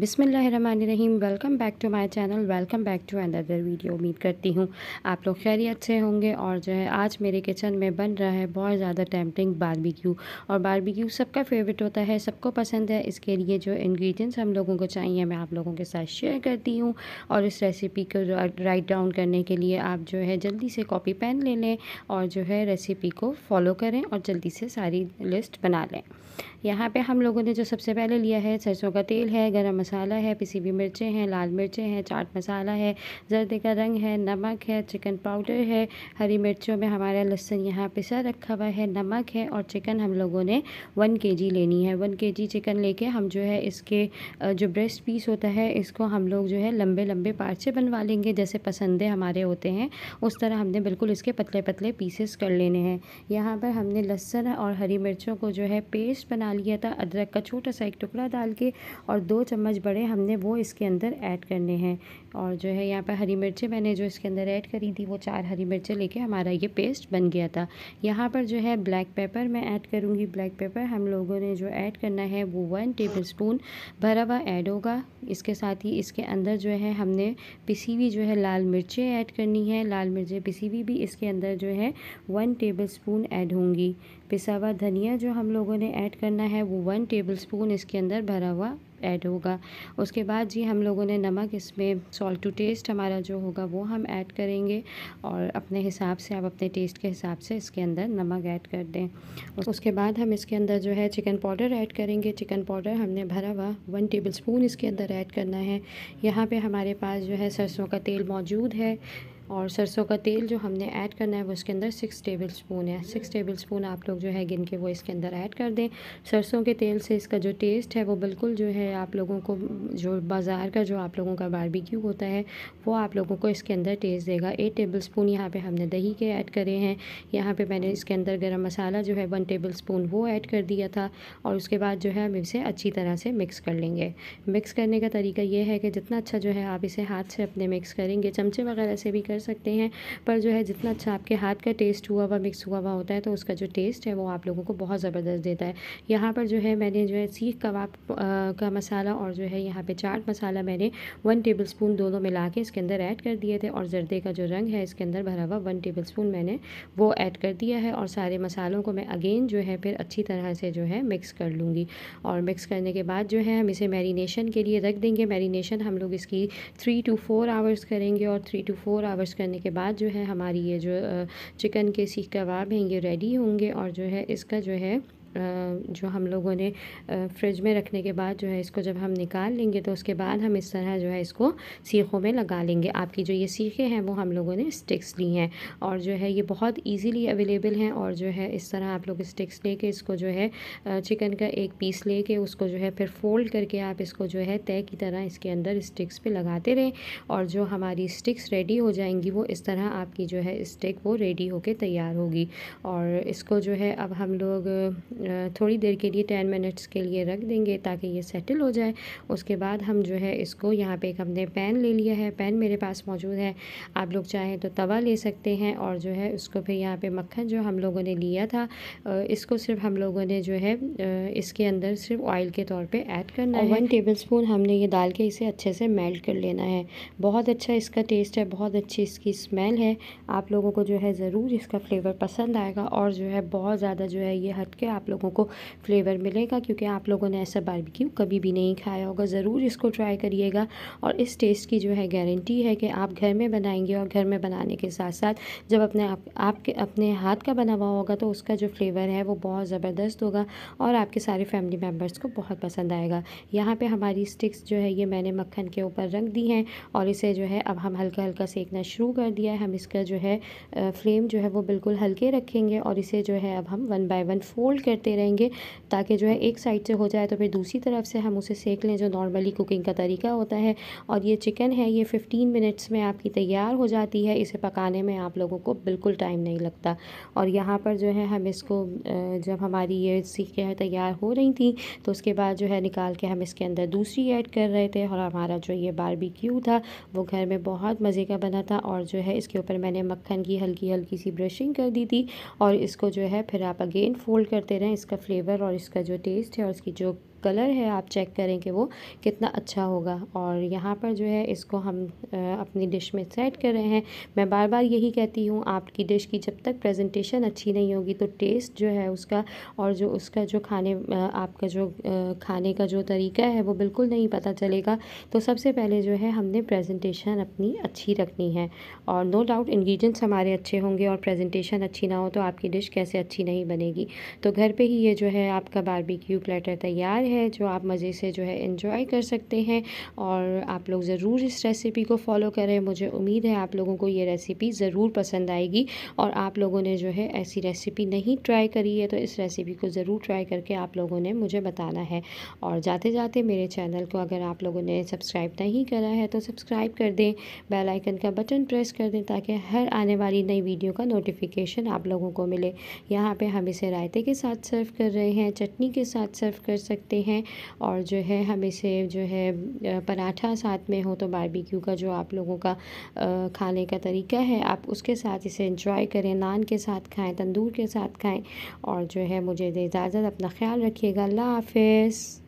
बिसमीम welcome back to my channel welcome back to another video उम्मीद करती हूँ आप लोग खैरियत से होंगे और जो है आज मेरे किचन में बन रहा है बहुत ज़्यादा टैम्पटिंग बारबेक्यू और बारबेक्यू सबका फेवरेट होता है सबको पसंद है इसके लिए जो इंग्रेडिएंट्स हम लोगों को चाहिए मैं आप लोगों के साथ शेयर करती हूँ और इस रेसिपी को राइट डाउन करने के लिए आप जो है जल्दी से कॉपी पेन ले लें और जो है रेसिपी को फॉलो करें और जल्दी से सारी लिस्ट बना लें यहाँ पर हम लोगों ने जो सबसे पहले लिया है सरसों का तेल है गर्म मसाला है पिसी हुई मिर्चें हैं लाल मिर्चें हैं चाट मसाला है जर्दे का रंग है नमक है चिकन पाउडर है हरी मिर्चों में हमारा लहसुन यहाँ पिसा रखा हुआ है नमक है और चिकन हम लोगों ने वन के लेनी है वन के चिकन लेके हम जो है इसके जो ब्रेस्ट पीस होता है इसको हम लोग जो है लंबे लंबे पार्चे बनवा लेंगे जैसे पसंदे हमारे होते हैं उस तरह हमने बिल्कुल इसके पतले पतले पीसेस कर लेने हैं यहाँ पर हमने लहसुन और हरी मिर्चों को जो है पेस्ट बना लिया था अदरक का छोटा सा एक टुकड़ा डाल के और दो चम्मच बड़े हमने वो इसके अंदर ऐड करने हैं और जो है यहाँ पर हरी मिर्चें मैंने जो इसके अंदर ऐड करी थी वो चार हरी मिर्चें लेके हमारा ये पेस्ट बन गया था यहाँ पर जो है ब्लैक पेपर मैं ऐड करूँगी ब्लैक पेपर हम लोगों ने जो ऐड करना है वो वन टेबल स्पून भरा हुआ ऐड होगा इसके साथ ही इसके अंदर जो है हमने पिसी हुई जो है लाल मिर्चें ऐड करनी है लाल मिर्चें पिसी हुई भी इसके अंदर जो है वन टेबल स्पून ऐड होंगी पिसा हुआ धनिया जो हम लोगों ने ऐड करना है वो वन टेबल स्पून इसके अंदर भरा हुआ ऐड होगा उसके बाद जी हम लोगों ने नमक इसमें सॉल्ट टू टेस्ट हमारा जो होगा वो हम ऐड करेंगे और अपने हिसाब से आप अपने टेस्ट के हिसाब से इसके अंदर नमक ऐड कर दें उसके बाद हम इसके अंदर जो है चिकन पाउडर ऐड करेंगे चिकन पाउडर हमने भरा हुआ वन टेबल स्पून इसके अंदर ऐड करना है यहाँ पर हमारे पास जो है सरसों का तेल मौजूद है और सरसों का तेल जो हमने ऐड करना है वो इसके अंदर सिक्स टेबल स्पून है सिक्स टेबल स्पून आप लोग जो है गिन के वो इसके अंदर ऐड कर दें सरसों के तेल से इसका जो टेस्ट है वो बिल्कुल जो है आप लोगों को जो बाज़ार का जो आप लोगों का बारबेक्यू होता है वो आप लोगों को इसके अंदर टेस्ट देगा एट टेबल स्पून यहाँ पर हमने दही के ऐड करे हैं यहाँ पर मैंने इसके अंदर गर्म मसाला जो है वन टेबल स्पून वो ऐड कर दिया था और उसके बाद जो है हम इसे अच्छी तरह से मिक्स कर लेंगे मिक्स करने का तरीका यह है कि जितना अच्छा जो है आप इसे हाथ से अपने मिक्स करेंगे चमचे वगैरह से भी कर कर सकते हैं पर जो है जितना अच्छा आपके हाथ का टेस्ट हुआ हुआ मिक्स हुआ हुआ होता है तो उसका जो टेस्ट है वो आप लोगों को बहुत ज़बरदस्त देता है यहाँ पर जो है मैंने जो है सीख कबाब का मसाला और जो है यहाँ पर चाट मसाला मैंने वन टेबल स्पून दोनों मिला के इसके अंदर ऐड कर दिए थे और जर्दे का जो रंग है इसके अंदर भरा हुआ वन टेबल स्पून मैंने वो ऐड कर दिया है और सारे मसालों को मैं अगेन जो है फिर अच्छी तरह से जो है मिक्स कर लूँगी और मिक्स करने के बाद जो है हम इसे मैरिनेशन के लिए रख देंगे मैरिनेशन हम लोग इसकी थ्री टू फोर आवर्स करेंगे और three two four hours wash करने के बाद जो है हमारी ये जो चिकन के सीख कबाब हैं ये रेडी होंगे और जो है इसका जो है जो हम लोगों ने फ्रिज में रखने के बाद जो है इसको जब हम निकाल लेंगे तो उसके बाद हम इस तरह जो है इसको सीखों में लगा लेंगे आपकी जो ये सीखे हैं वो हम लोगों ने स्टिक्स ली हैं और जो है ये बहुत ईजीली अवेलेबल हैं और जो है इस तरह आप लोग स्टिक्स लेके इसको जो है चिकन का एक पीस लेके उसको जो है फिर फोल्ड करके आप इसको जो है तय की तरह इसके अंदर स्टिक्स पर लगाते रहें और जो हमारी स्टिक्स रेडी हो जाएंगी वो इस तरह आपकी जो है स्टिक वो रेडी होकर तैयार होगी और इसको जो है अब हम लोग थोड़ी देर के लिए टेन मिनट्स के लिए रख देंगे ताकि ये सेटल हो जाए उसके बाद हम जो है इसको यहाँ पे एक हमने पैन ले लिया है पैन मेरे पास मौजूद है आप लोग चाहें तो तवा ले सकते हैं और जो है उसको फिर यहाँ पे मक्खन जो हम लोगों ने लिया था इसको सिर्फ हम लोगों ने जो है इसके अंदर सिर्फ ऑयल के तौर पर ऐड करना है वन टेबल स्पून हमने ये डाल के इसे अच्छे से मेल्ट कर लेना है बहुत अच्छा इसका टेस्ट है बहुत अच्छी इसकी स्मेल है आप लोगों को जो है ज़रूर इसका फ्लेवर पसंद आएगा और जो है बहुत ज़्यादा जो है ये हट के आप लोगों को फ्लेवर मिलेगा क्योंकि आप लोगों ने ऐसा बारबेक्यू कभी भी नहीं खाया होगा ज़रूर इसको ट्राई करिएगा और इस टेस्ट की जो है गारंटी है कि आप घर में बनाएंगे और घर में बनाने के साथ साथ जब अपने आप, आपके अपने हाथ का बना हुआ होगा तो उसका जो फ्लेवर है वो बहुत ज़बरदस्त होगा और आपके सारे फैमिली मेम्बर्स को बहुत पसंद आएगा यहाँ पर हमारी स्टिक्स जो है ये मैंने मक्खन के ऊपर रख दी हैं और इसे जो है अब हम हल्का हल्का सेकना शुरू कर दिया है हम इसका जो है फ्लेम जो है वो बिल्कुल हल्के रखेंगे और इसे जो है अब हम वन बाय वन फोल्ड कर करते रहेंगे ताकि जो है एक साइड से हो जाए तो फिर दूसरी तरफ से हम उसे सेक लें जो नॉर्मली कुकिंग का तरीका होता है और ये चिकन है ये फ़िफ्टीन मिनट्स में आपकी तैयार हो जाती है इसे पकाने में आप लोगों को बिल्कुल टाइम नहीं लगता और यहाँ पर जो है हम इसको जब हमारी ये सीखें तैयार हो रही थी तो उसके बाद जो है निकाल के हम इसके अंदर दूसरी ऐड कर रहे थे और हमारा जो ये बारबेक्यू था वो घर में बहुत मज़े का बना था और जो है इसके ऊपर मैंने मक्खन की हल्की हल्की सी ब्रशिंग कर दी थी और इसको जो है फिर आप अगेन फोल्ड करते रहें इसका फ्लेवर और इसका जो टेस्ट है और इसकी जो कलर है आप चेक करें कि वो कितना अच्छा होगा और यहाँ पर जो है इसको हम अपनी डिश में सेट कर रहे हैं मैं बार बार यही कहती हूँ आपकी डिश की जब तक प्रेजेंटेशन अच्छी नहीं होगी तो टेस्ट जो है उसका और जो उसका जो खाने आपका जो खाने का जो तरीका है वो बिल्कुल नहीं पता चलेगा तो सबसे पहले जो है हमने प्रेजेंटेशन अपनी अच्छी रखनी है और नो डाउट इन्ग्रीडियंट्स हमारे अच्छे होंगे और प्रेजेंटेशन अच्छी ना हो तो आपकी डिश कैसे अच्छी नहीं बनेगी तो घर पर ही ये जो है आपका बारबिक्यू प्लेटर तैयार है जो आप मज़े से जो है इन्जॉय कर सकते हैं और आप लोग ज़रूर इस रेसिपी को फॉलो करें मुझे उम्मीद है आप लोगों को ये रेसिपी ज़रूर पसंद आएगी और आप लोगों ने जो है ऐसी रेसिपी नहीं ट्राई करी है तो इस रेसिपी को ज़रूर ट्राई करके आप लोगों ने मुझे बताना है और जाते जाते मेरे चैनल को अगर आप लोगों ने सब्सक्राइब नहीं करा है तो सब्सक्राइब कर दें बेल आइकन का बटन प्रेस कर दें ताकि हर आने वाली नई वीडियो का नोटिफिकेशन आप लोगों को मिले यहाँ पे हम इसे रायते के साथ सर्व कर रहे हैं चटनी के साथ सर्व कर सकते सकते हैं और जो है हम इसे जो है पराठा साथ में हो तो बारबेक्यू का जो आप लोगों का खाने का तरीका है आप उसके साथ इसे इंजॉय करें नान के साथ खाएं तंदूर के साथ खाएं और जो है मुझे इजाज़त अपना ख्याल रखिएगा अल्लाह हाफिज़